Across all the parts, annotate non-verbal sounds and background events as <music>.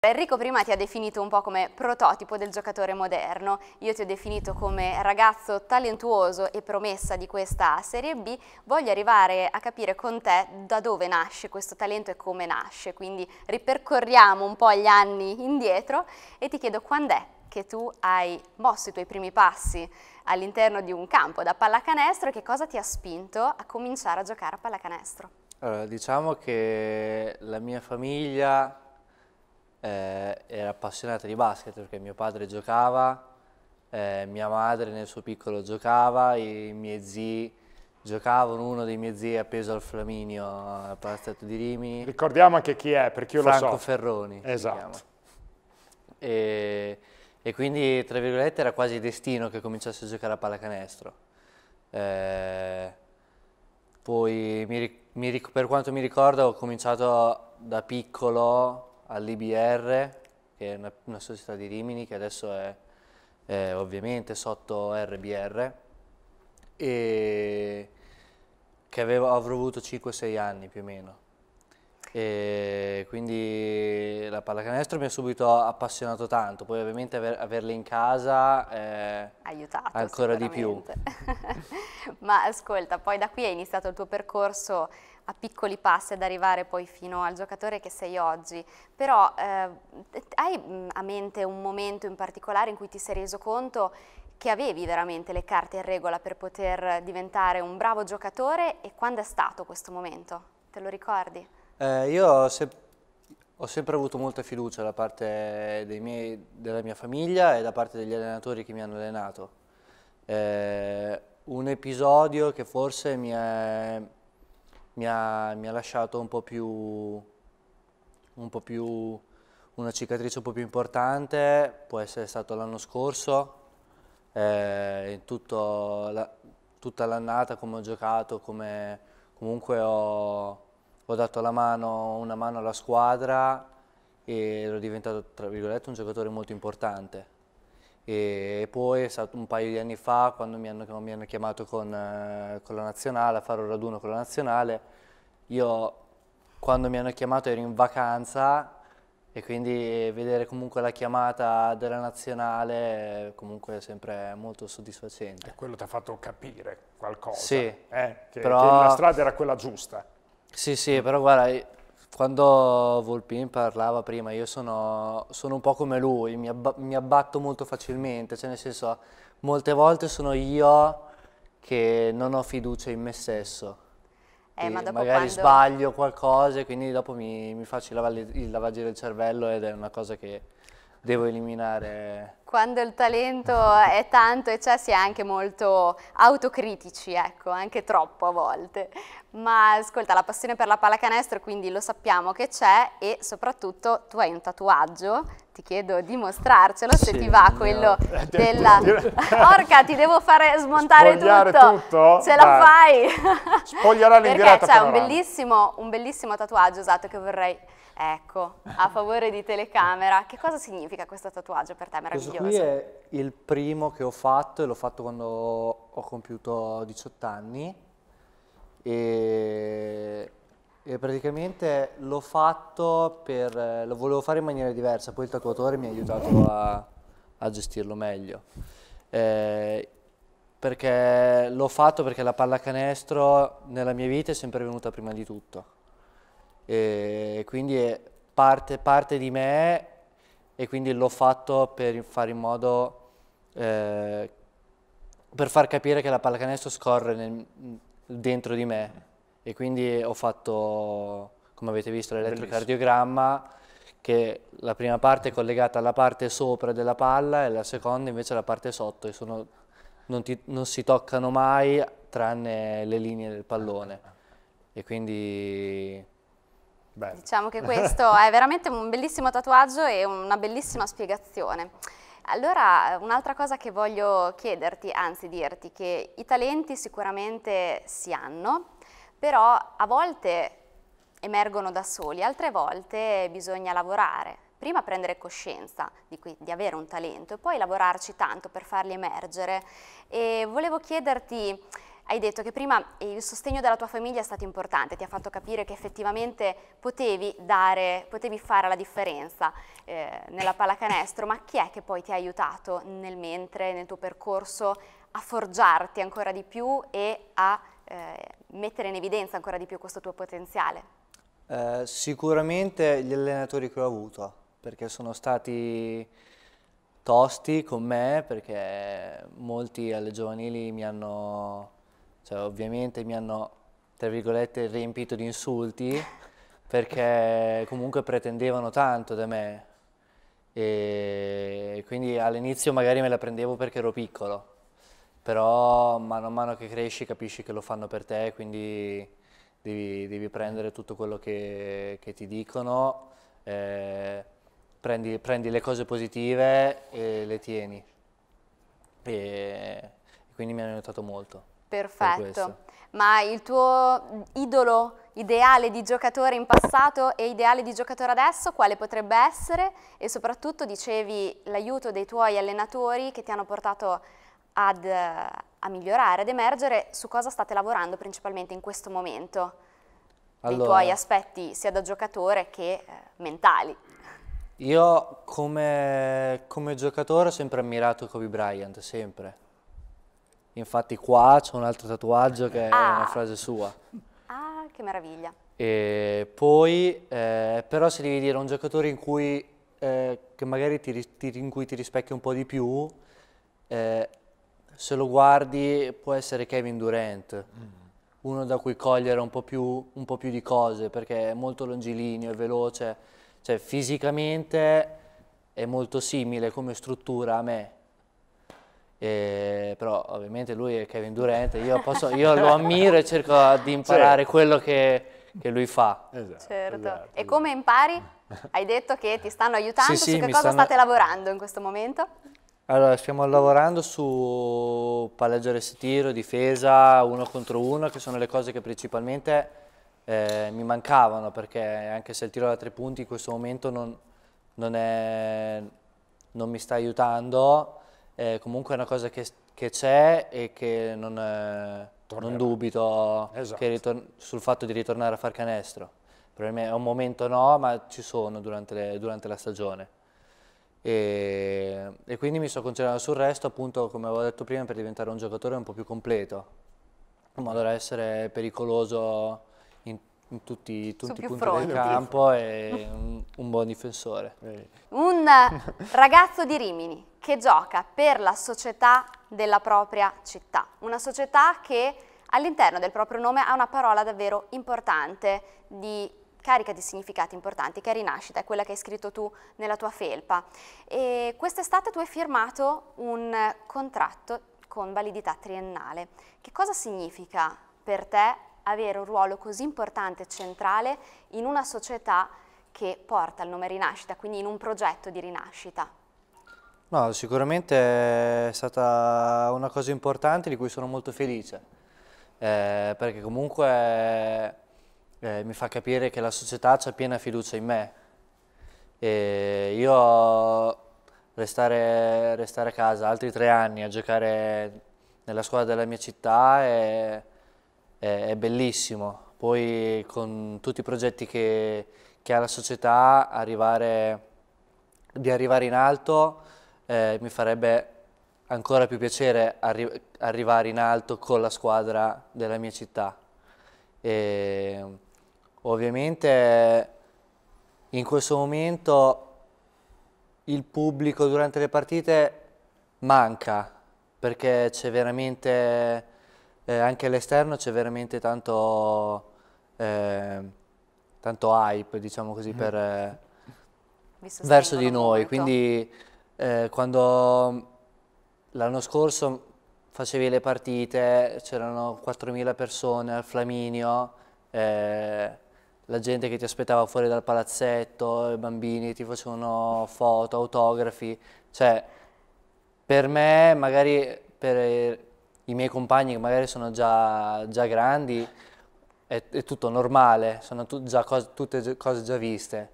Enrico prima ti ha definito un po' come prototipo del giocatore moderno, io ti ho definito come ragazzo talentuoso e promessa di questa Serie B, voglio arrivare a capire con te da dove nasce questo talento e come nasce, quindi ripercorriamo un po' gli anni indietro e ti chiedo quando è che tu hai mosso i tuoi primi passi all'interno di un campo da pallacanestro e che cosa ti ha spinto a cominciare a giocare a pallacanestro? Allora, diciamo che la mia famiglia eh, era appassionata di basket perché mio padre giocava, eh, mia madre nel suo piccolo giocava, i miei zii giocavano, uno dei miei zii è appeso al Flaminio al Palazzetto di Rimini. Ricordiamo anche chi è, perché io Franco lo so. Franco Ferroni. Esatto. E, e, quindi, tra virgolette, era quasi destino che cominciasse a giocare a pallacanestro. Eh, poi, mi, mi, per quanto mi ricordo, ho cominciato da piccolo all'IBR, che è una, una, società di Rimini che adesso è, è ovviamente sotto RBR e che avevo, avrò avuto 5-6 anni più o meno. E quindi la pallacanestro mi ha subito appassionato tanto, poi ovviamente aver, averle in casa eh, Aiutato, ancora di più. <laughs> Ma ascolta, poi da qui hai iniziato il tuo percorso a piccoli passi ad arrivare poi fino al giocatore che sei oggi, però eh, hai mm, a mente un momento in particolare in cui ti sei reso conto che avevi veramente le carte in regola per poter diventare un bravo giocatore e quando è stato questo momento? Te lo ricordi? Eh, io ho, se ho, sempre avuto molta fiducia da parte miei, della mia famiglia e da parte degli allenatori che mi hanno allenato. Eh, un episodio che forse mi è mi ha, mi ha lasciato un po' più, un po più una cicatrice un po' più importante, può essere stato l'anno scorso, eh, la, tutta l'annata come ho giocato, come comunque ho, ho, dato la mano, una mano alla squadra e ero diventato, tra virgolette, un giocatore molto importante e poi è stato un paio di anni fa quando mi hanno, mi hanno chiamato con, eh, con, la nazionale a fare un raduno con la nazionale io quando mi hanno chiamato ero in vacanza e quindi vedere comunque la chiamata della nazionale è comunque sempre molto soddisfacente. E quello ti ha fatto capire qualcosa, sì, eh? che, però... che la strada era quella giusta. Sì, sì, però guarda, quando Volpin parlava prima, io sono, sono un po' come lui, mi, abba mi, abbatto molto facilmente, cioè nel senso, molte volte sono io che non ho fiducia in me stesso. Eh, ma magari quando... sbaglio qualcosa e quindi dopo mi, mi faccio il, lava il lavaggio del cervello ed è una cosa che devo eliminare quando il talento è tanto e c'è si è anche molto autocritici, ecco, anche troppo a volte. Ma ascolta, la passione per la pallacanestro quindi lo sappiamo che c'è e soprattutto tu hai un tatuaggio, ti chiedo di mostrarcelo se ti va quello mio... della... <laughs> Orca, ti devo fare smontare Spogliare tutto. tutto? Ce Dai. la fai? Spoglierà l'indiretta Perché c'è un bellissimo, un bellissimo tatuaggio, usato che vorrei... Ecco, a favore di telecamera. Che cosa significa questo tatuaggio per te? Meraviglioso qui è il primo che ho fatto e l'ho fatto quando ho compiuto 18 anni e, e praticamente l'ho fatto per, lo volevo fare in maniera diversa, poi il tatuatore mi ha aiutato a, a gestirlo meglio. Eh, perché l'ho fatto perché la pallacanestro nella mia vita è sempre venuta prima di tutto. E quindi parte, parte di me e quindi l'ho fatto per fare in modo, eh, per far capire che la pallacanestro scorre nel, dentro di me e quindi ho fatto, come avete visto, l'elettrocardiogramma che la prima parte è collegata alla parte sopra della palla e la seconda invece alla parte sotto e sono, non, ti, non si toccano mai tranne le linee del pallone e quindi Beh. Diciamo che <laughs> questo è veramente un bellissimo tatuaggio e una bellissima spiegazione. Allora, un'altra cosa che voglio chiederti, anzi dirti, che i talenti sicuramente si hanno, però a volte emergono da soli, altre volte bisogna lavorare. Prima prendere coscienza di, qui, di avere un talento e poi lavorarci tanto per farli emergere. E volevo chiederti hai detto che prima il sostegno della tua famiglia è stato importante, ti ha fatto capire che effettivamente potevi, dare, potevi fare la differenza eh, nella pallacanestro, ma chi è che poi ti ha aiutato nel mentre, nel tuo percorso, a forgiarti ancora di più e a eh, mettere in evidenza ancora di più questo tuo potenziale? Eh, sicuramente gli allenatori che ho avuto, perché sono stati tosti con me, perché molti alle giovanili mi hanno cioè, ovviamente mi hanno, tra virgolette, riempito di insulti perché comunque pretendevano tanto da me. E quindi all'inizio magari me la prendevo perché ero piccolo, però mano a mano che cresci capisci che lo fanno per te, quindi devi, devi prendere tutto quello che, che ti dicono, eh, prendi, prendi, le cose positive e le tieni. E quindi mi hanno aiutato molto. Perfetto. Ma il tuo idolo ideale di giocatore in passato e ideale di giocatore adesso, quale potrebbe essere? E soprattutto dicevi l'aiuto dei tuoi allenatori che ti hanno portato ad, a migliorare, ad emergere, su cosa state lavorando principalmente in questo momento? Allora, dei tuoi aspetti sia da giocatore che eh, mentali. Io come, come giocatore ho sempre ammirato Kobe Bryant, sempre Infatti qua c'è un altro tatuaggio che ah. è una ah. frase sua. Ah, che meraviglia. E poi, eh, però se devi dire un giocatore in cui, eh, magari ti, ti, in cui ti rispecchia un po' di più, eh, se lo guardi può essere Kevin Durant, mm. uno da cui cogliere un po, più, un po, più, di cose, perché è molto longilineo, è veloce, cioè fisicamente è molto simile come struttura a me, e, però ovviamente lui è Kevin Durant, io, posso, io lo ammiro e cerco di imparare certo. quello che, che, lui fa. Esatto, certo. Esatto, e esatto. come impari? Hai detto che ti stanno aiutando, sì, su che cosa stanno... state lavorando in questo momento? Allora, stiamo lavorando su palleggio restiro, difesa, uno contro uno, che sono le cose che principalmente eh, mi mancavano, perché anche se il tiro da tre punti in questo momento non, non, è, non mi sta aiutando, eh, comunque è una cosa che, che c'è e che non, eh, non dubito esatto. sul fatto di ritornare a far canestro. Per me è un momento no, ma ci sono durante, le, durante la stagione. E, e, quindi mi sto concentrando sul resto, appunto, come avevo detto prima, per diventare un giocatore un po' più completo, in modo da essere pericoloso in tutti, tutti i punti fronti. del campo e un, un buon difensore. Un eh, ragazzo di Rimini che gioca per la società della propria città, una società che all'interno del proprio nome ha una parola davvero importante di carica di significati importanti, che è rinascita, è quella che hai scritto tu nella tua felpa. quest'estate tu hai firmato un contratto con validità triennale. Che cosa significa per te avere un ruolo così importante e centrale in una società che porta il nome Rinascita, quindi in un progetto di rinascita? No, sicuramente è stata una cosa importante di cui sono molto felice, eh, perché comunque eh, mi fa capire che la società ha piena fiducia in me. E io restare, restare a casa altri tre anni a giocare nella scuola della mia città e è, è bellissimo. Poi con tutti i progetti che, che ha la società, arrivare, di arrivare in alto eh, mi farebbe ancora più piacere arri arrivare in alto con la squadra della mia città. E, ovviamente in questo momento il pubblico durante le partite manca perché c'è veramente eh, anche all'esterno c'è veramente tanto, eh, tanto, hype, diciamo così, mm. per, eh, verso di noi. Molto. Quindi eh, quando mm, l'anno scorso facevi le partite, c'erano 4.000 persone al Flaminio, eh, la gente che ti aspettava fuori dal palazzetto, i bambini ti facevano foto, autografi, cioè per me magari per i miei compagni che magari sono già, già grandi, è, è, tutto normale, sono tu, cose, tutte cose già viste.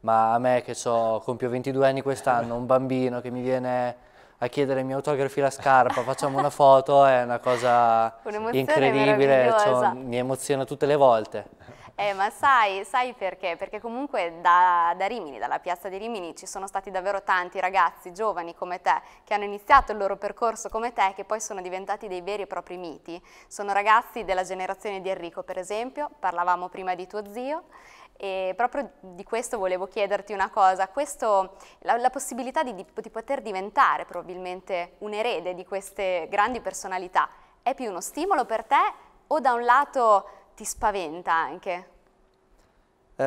Ma a me che ho, compio 22 anni quest'anno, un bambino che mi viene a chiedere i miei autografi la scarpa, facciamo una foto, è una cosa <laughs> incredibile, cioè, mi emoziona tutte le volte. Eh, ma sai, sai, perché? Perché comunque da, da, Rimini, dalla piazza di Rimini, ci sono stati davvero tanti ragazzi giovani come te che hanno iniziato il loro percorso come te, e che poi sono diventati dei veri e propri miti. Sono ragazzi della generazione di Enrico, per esempio, parlavamo prima di tuo zio, e proprio di questo volevo chiederti una cosa, questo, la, la, possibilità di, di poter diventare probabilmente un erede di queste grandi personalità, è più uno stimolo per te o da un lato ti spaventa anche? Eh,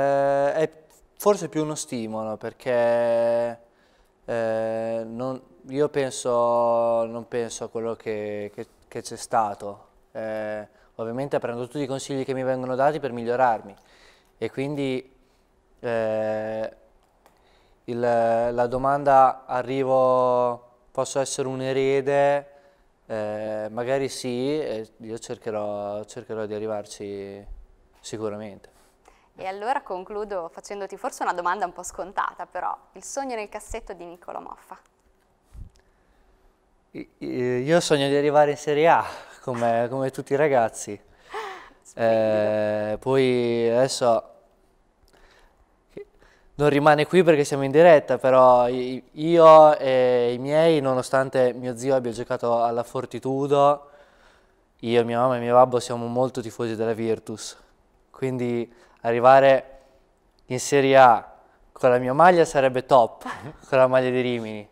è forse più uno stimolo perché eh, non, io penso, non penso a quello che, c'è stato. Eh, ovviamente prendo tutti i consigli che mi vengono dati per migliorarmi e quindi eh, il, la domanda arrivo, posso essere un erede eh, magari sì, io cercherò, cercherò di arrivarci sicuramente. E allora concludo facendoti forse una domanda un po' scontata, però il sogno nel cassetto di Niccolo Moffa. Io sogno di arrivare in Serie A, come, come tutti i ragazzi. <laughs> Eh, poi adesso non rimane qui perché siamo in diretta, però io e i miei, nonostante mio zio abbia giocato alla Fortitudo, io, mia mamma e mio babbo siamo molto tifosi della Virtus. Quindi arrivare in Serie A con la mia maglia sarebbe top, <laughs> con la maglia di Rimini.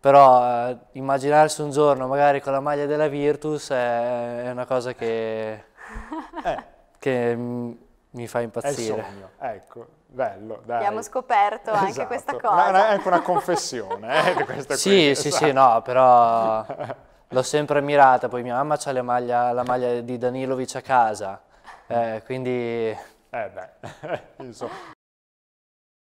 Però eh, immaginarsi un giorno magari con la maglia della Virtus è, è una cosa che, eh, <laughs> che mm, mi fa impazzire. Ecco, bello. Dai. Abbiamo scoperto anche esatto. questa cosa. No, è anche una confessione. Eh, sì, qui, sì, esatto. sì, no, però <laughs> l'ho sempre ammirata. Poi mia mamma ha maglia, la maglia di Danilovic a casa, eh, quindi... Eh beh, <laughs> insomma,